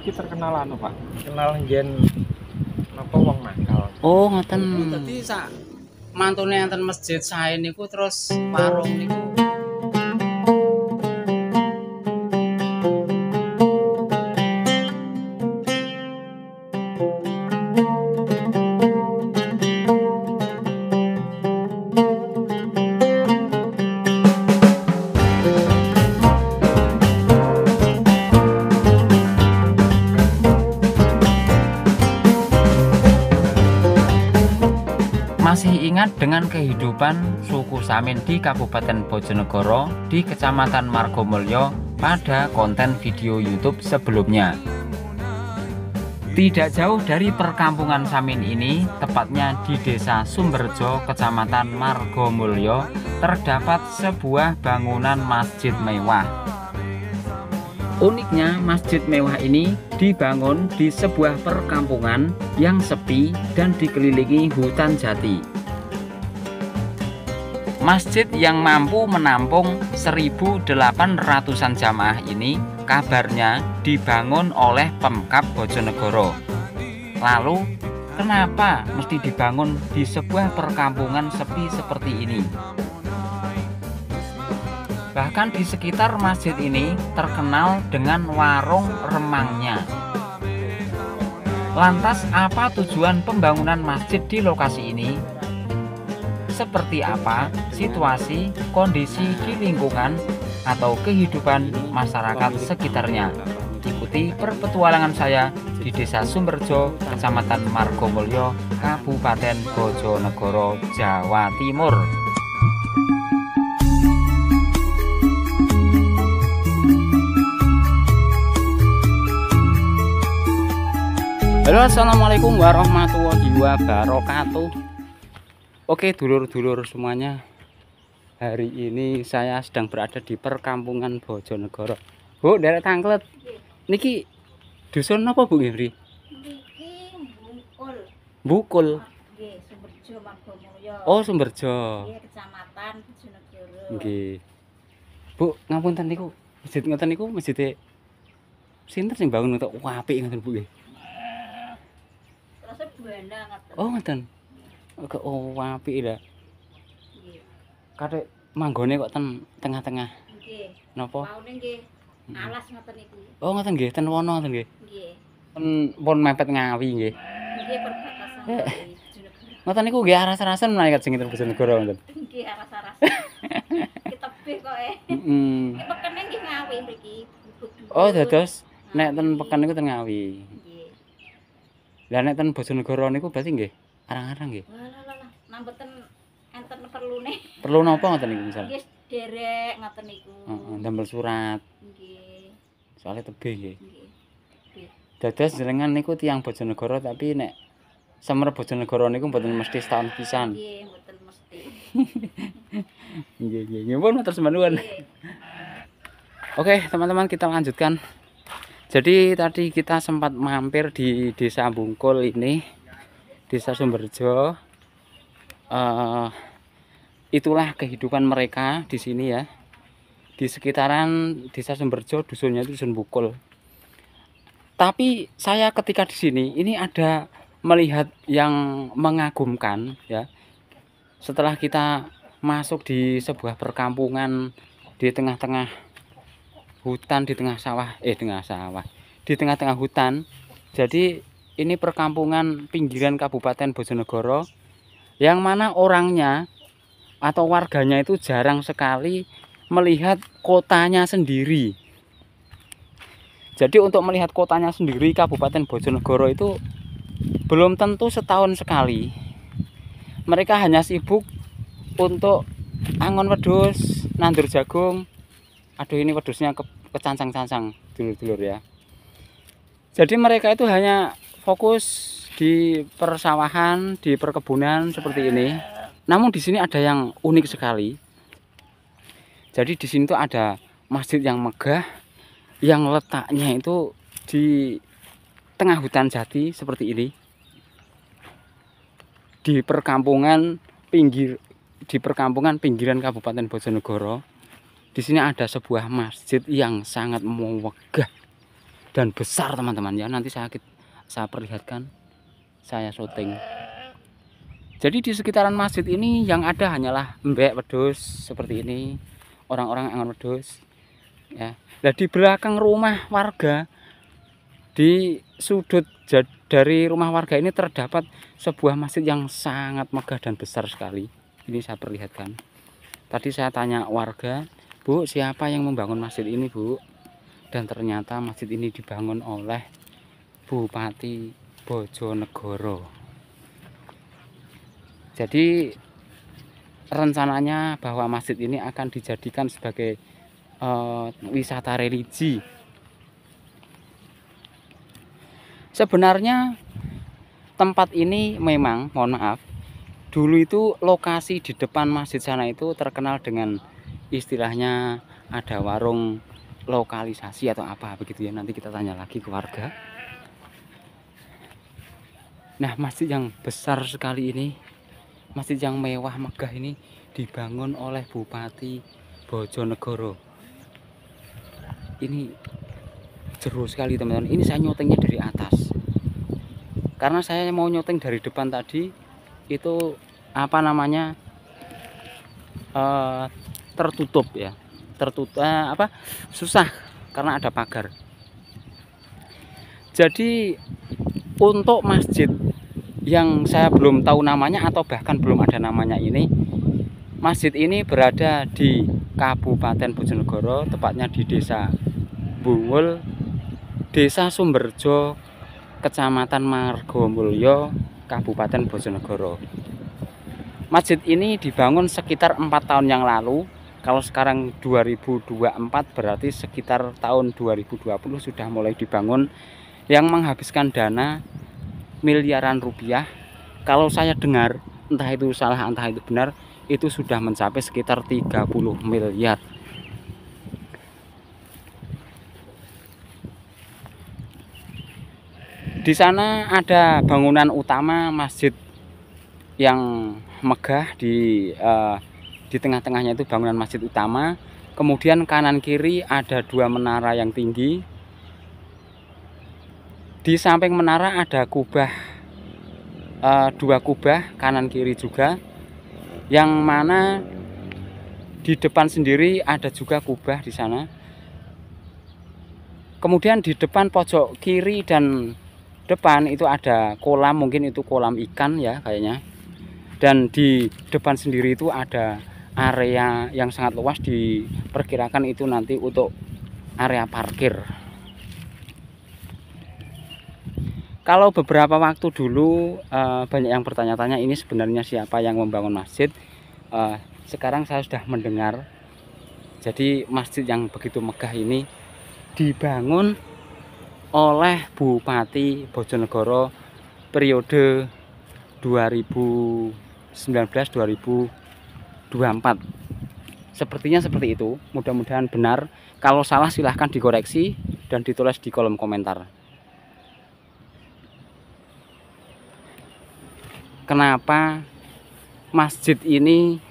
Iki terkenal anu Pak, kenal jen apa uang nakal. Oh ngoten. tapi sa mantune enten masjid saya niku terus warung niku dengan kehidupan suku Samin di Kabupaten Bojonegoro di Kecamatan Margomulyo pada konten video YouTube sebelumnya. Tidak jauh dari perkampungan Samin ini, tepatnya di Desa Sumberjo, Kecamatan Margomulyo, terdapat sebuah bangunan masjid mewah. Uniknya, masjid mewah ini dibangun di sebuah perkampungan yang sepi dan dikelilingi hutan jati. Masjid yang mampu menampung 1.800-an jamaah ini kabarnya dibangun oleh Pemkap Bojonegoro. Lalu, kenapa mesti dibangun di sebuah perkampungan sepi seperti ini? Bahkan di sekitar masjid ini terkenal dengan warung remangnya. Lantas apa tujuan pembangunan masjid di lokasi ini? seperti apa situasi, kondisi di lingkungan, atau kehidupan masyarakat sekitarnya. Ikuti perpetualangan saya di Desa Sumberjo, Kecamatan Margomulyo, Kabupaten Bojonegoro, Jawa Timur. Halo assalamualaikum warahmatullahi wabarakatuh Oke dulur-dulur semuanya Hari ini saya sedang berada di perkampungan Bojonegoro Bu dari Tangklet Niki dusun apa Bu Niki Bukul Bukul oh, oh Sumberjo Kecamatan Bojonegoro Bu, ngapun ngapunten niku masjid tadi niku masjidnya. Sinter sih bangun untuk wapik ngapun Bu nggih buana ngapun Oh ngapun. Oke, oh, api ya. Kadek manggone kok ten tengah-tengah. Oke. Nopo? Baune nggih. Alas ngoten iki. Oh, ngoten nggih, ten wono ngoten nggih. Nggih. Ten pun mepet ngawi nggih. Nggih perbatasan. Eh. Ngoten niku nggih aras-arasan menawi kajeng ten Bojonegoro ngoten. Nggih aras-arasan. Ki tebih kok e. Heeh. Pekene nggih ngawi mriki. Oh, dados nek ten peken niku ten ngawi. Nggih. Lah nek ten Bojonegoro niku berarti nggih? Nggih. Arang-arang gitu. Lah nah, perlu nih. Perlu nopo ngoten niku misal? Yes, derek surat. Okay. Soalnya tebe ya. nggih. Nggih. Dados jenengan niku tiang Bojonegoro tapi nek semer Bojonegoro niku mboten mesti setahun pisan. Nggih, mboten mesti. Nggih, nggih. Nyuwun matur Oke, teman-teman kita lanjutkan. Jadi tadi kita sempat mampir di Desa Bungkul ini desa Sumberjo uh, itulah kehidupan mereka di sini ya di sekitaran desa Sumberjo dusunnya itu dusun Bukul tapi saya ketika di sini ini ada melihat yang mengagumkan ya setelah kita masuk di sebuah perkampungan di tengah-tengah hutan di tengah sawah eh tengah sawah di tengah-tengah hutan jadi ini perkampungan pinggiran Kabupaten Bojonegoro yang mana orangnya atau warganya itu jarang sekali melihat kotanya sendiri. Jadi untuk melihat kotanya sendiri Kabupaten Bojonegoro itu belum tentu setahun sekali. Mereka hanya sibuk untuk angon wedus, nandur jagung. Aduh ini wedusnya ke, kecancang-cancang dulur-dulur ya. Jadi mereka itu hanya fokus di persawahan, di perkebunan seperti ini. Namun di sini ada yang unik sekali. Jadi di sini tuh ada masjid yang megah yang letaknya itu di tengah hutan jati seperti ini. Di perkampungan pinggir di perkampungan pinggiran Kabupaten Bojonegoro. Di sini ada sebuah masjid yang sangat mewah dan besar teman-teman ya. Nanti saya saya perlihatkan saya syuting jadi di sekitaran masjid ini yang ada hanyalah mbek pedus seperti ini orang-orang yang pedus ya nah di belakang rumah warga di sudut dari rumah warga ini terdapat sebuah masjid yang sangat megah dan besar sekali ini saya perlihatkan tadi saya tanya warga bu siapa yang membangun masjid ini bu dan ternyata masjid ini dibangun oleh Bupati Bojonegoro. Jadi rencananya bahwa masjid ini akan dijadikan sebagai uh, wisata religi. Sebenarnya tempat ini memang, mohon maaf, dulu itu lokasi di depan masjid sana itu terkenal dengan istilahnya ada warung lokalisasi atau apa begitu ya nanti kita tanya lagi ke warga Nah masjid yang besar sekali ini masjid yang mewah megah ini dibangun oleh Bupati Bojonegoro ini jeru sekali teman-teman ini saya nyotengnya dari atas karena saya mau nyoteng dari depan tadi itu apa namanya Uh, tertutup ya tertutup uh, eh, apa susah karena ada pagar jadi untuk masjid yang saya belum tahu namanya atau bahkan belum ada namanya ini masjid ini berada di Kabupaten Bojonegoro tepatnya di desa Bungul desa Sumberjo Kecamatan Margomulyo Kabupaten Bojonegoro masjid ini dibangun sekitar empat tahun yang lalu kalau sekarang 2024 berarti sekitar tahun 2020 sudah mulai dibangun yang menghabiskan dana miliaran rupiah kalau saya dengar entah itu salah entah itu benar itu sudah mencapai sekitar 30 miliar di sana ada bangunan utama masjid yang megah di uh, di tengah-tengahnya itu bangunan masjid utama kemudian kanan kiri ada dua menara yang tinggi di samping menara ada kubah uh, dua kubah kanan kiri juga yang mana di depan sendiri ada juga kubah di sana kemudian di depan pojok kiri dan depan itu ada kolam mungkin itu kolam ikan ya kayaknya dan di depan sendiri itu ada area yang sangat luas diperkirakan itu nanti untuk area parkir kalau beberapa waktu dulu eh, banyak yang bertanya-tanya ini sebenarnya siapa yang membangun masjid eh, sekarang saya sudah mendengar jadi masjid yang begitu megah ini dibangun oleh Bupati Bojonegoro periode 2019-2024 sepertinya seperti itu mudah-mudahan benar kalau salah silahkan dikoreksi dan ditulis di kolom komentar kenapa masjid ini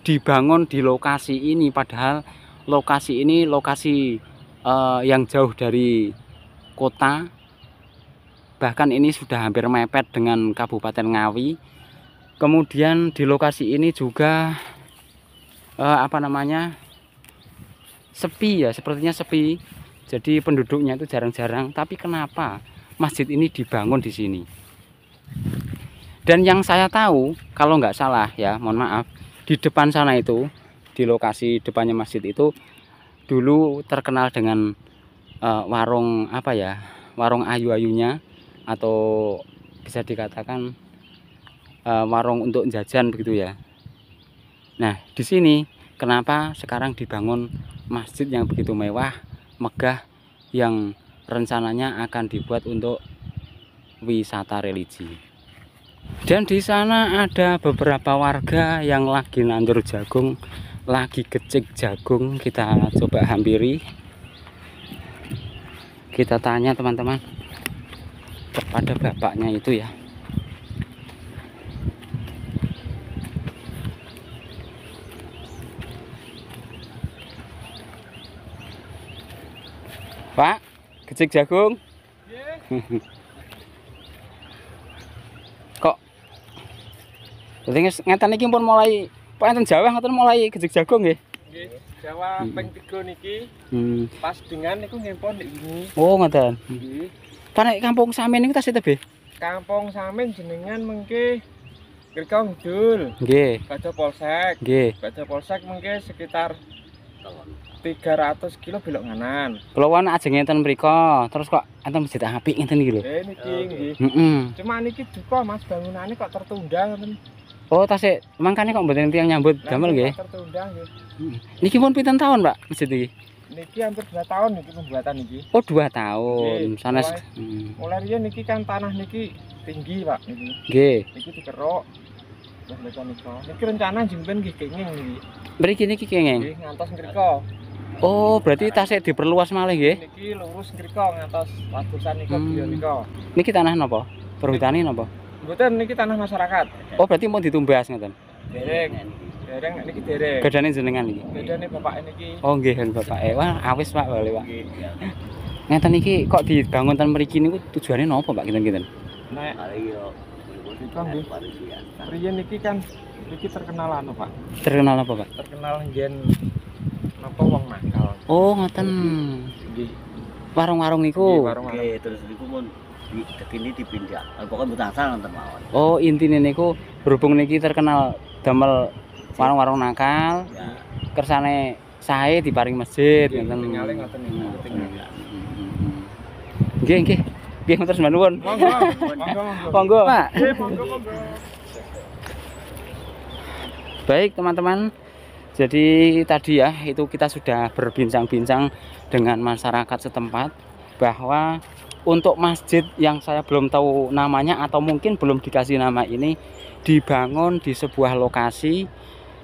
dibangun di lokasi ini padahal lokasi ini lokasi uh, yang jauh dari kota bahkan ini sudah hampir mepet dengan Kabupaten Ngawi kemudian di lokasi ini juga uh, apa namanya sepi ya sepertinya sepi jadi penduduknya itu jarang-jarang tapi kenapa masjid ini dibangun di sini dan yang saya tahu kalau nggak salah ya mohon maaf di depan sana itu di lokasi depannya masjid itu dulu terkenal dengan uh, warung apa ya warung ayu-ayunya atau bisa dikatakan uh, warung untuk jajan begitu ya nah di sini kenapa sekarang dibangun masjid yang begitu mewah megah yang rencananya akan dibuat untuk wisata religi dan di sana ada beberapa warga yang lagi nandur jagung lagi gecek jagung kita coba hampiri kita tanya teman-teman kepada bapaknya itu ya Pak, gecek jagung. Yeah. Jadi ngeten iki pun mulai Pak enten Jawa ngeten mulai gejek jagung nggih. Nggih. Jawa ping tiga niki. Hmm. Pas dengan niku nggih pon nek ini. Oh ngeten. Nggih. Tanek kampung Samin niku tasih tebe. Kampung Samin jenengan mengke Kirkong Dul. Nggih. Bada Polsek. Nggih. Bada Polsek mengke sekitar 300 kilo belok kanan. Kelawan aja ngeten mriku, terus kok enten tak apik ngeten iki lho. Eh niki eh, nggih. Heeh. Cuma niki duka Mas bangunane kok tertunda ngoten. Oh, tasik mangkane kok mboten tiyang nyambut damel nggih. Hmm. Niki pun pinten tahun, Pak, masjid iki? Niki hampir 2 tahun niki pembuatan niki. Oh, 2 tahun. Sanes. Oleh hmm. riyen niki kan tanah niki tinggi, Pak, niki. Nggih. Niki dikerok. Wis mleko niku. Niki rencana jumpen nggih kenging niki. Mriki niki kenging. Nggih, ngantos ngriko. Oh, berarti tasik diperluas malah nggih. Niki lurus ngriko ngantos wadusan nika hmm. nika. Niki tanah napa? Perhutani napa? Mboten niki tanah masyarakat. Oh, berarti mau ditumbas ngoten. Dereng. Dereng niki dereng. Bedane jenengan iki. Bedane bapak niki. Oh, nggih bapak e. Wah, awis Pak boleh Pak. Nggak tahu niki kok dibangun tanpa mriki niku tujuannya nopo Pak kita kita. Nah, itu nggih. Riyen niki kan niki terkenal anu Pak. Terkenal apa Pak? Terkenal jen nopo wong nakal. Oh, ngoten. Nggih. Warung-warung niku. warung-warung. Nggih, terus niku mun di kini dipindah kan butuh asal nonton mawon oh intinya niku berhubung niki terkenal damel warung-warung nakal ya. kersane di paring masjid nonton yang nonton nggih nggih gih terus manuwun monggo monggo Pak baik teman-teman jadi tadi ya itu kita sudah berbincang-bincang dengan masyarakat setempat bahwa untuk masjid yang saya belum tahu namanya atau mungkin belum dikasih nama ini dibangun di sebuah lokasi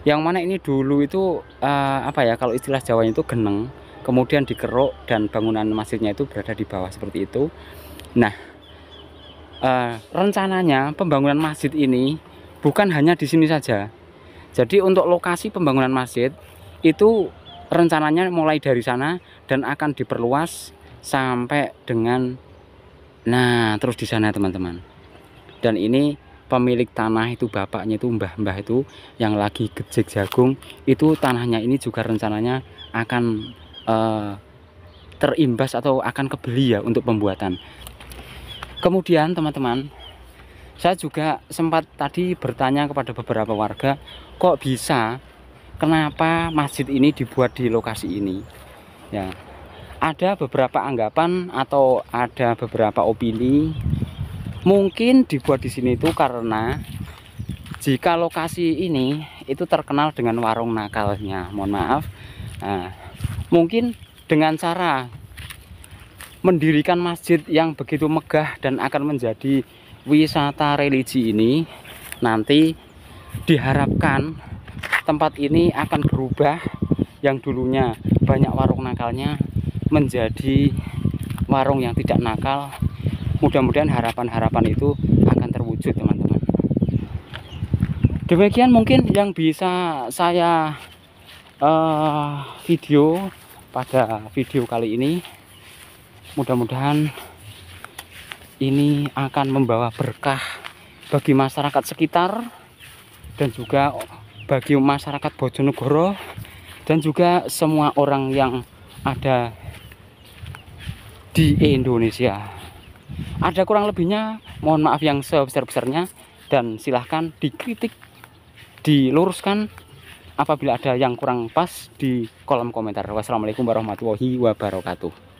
yang mana ini dulu itu uh, apa ya kalau istilah Jawa itu geneng kemudian dikeruk dan bangunan masjidnya itu berada di bawah seperti itu nah uh, rencananya pembangunan masjid ini bukan hanya di sini saja jadi untuk lokasi pembangunan masjid itu rencananya mulai dari sana dan akan diperluas sampai dengan Nah, terus di sana teman-teman. Dan ini pemilik tanah itu bapaknya itu mbah-mbah itu yang lagi gejek jagung itu tanahnya ini juga rencananya akan eh, terimbas atau akan kebeli ya untuk pembuatan. Kemudian teman-teman, saya juga sempat tadi bertanya kepada beberapa warga, kok bisa kenapa masjid ini dibuat di lokasi ini? Ya, ada beberapa anggapan atau ada beberapa opini mungkin dibuat di sini itu karena jika lokasi ini itu terkenal dengan warung nakalnya mohon maaf nah, mungkin dengan cara mendirikan masjid yang begitu megah dan akan menjadi wisata religi ini nanti diharapkan tempat ini akan berubah yang dulunya banyak warung nakalnya menjadi warung yang tidak nakal mudah-mudahan harapan-harapan itu akan terwujud teman-teman demikian mungkin yang bisa saya uh, video pada video kali ini mudah-mudahan ini akan membawa berkah bagi masyarakat sekitar dan juga bagi masyarakat Bojonegoro dan juga semua orang yang ada di Indonesia. Ada kurang lebihnya, mohon maaf yang sebesar-besarnya dan silahkan dikritik, diluruskan apabila ada yang kurang pas di kolom komentar. Wassalamualaikum warahmatullahi wabarakatuh.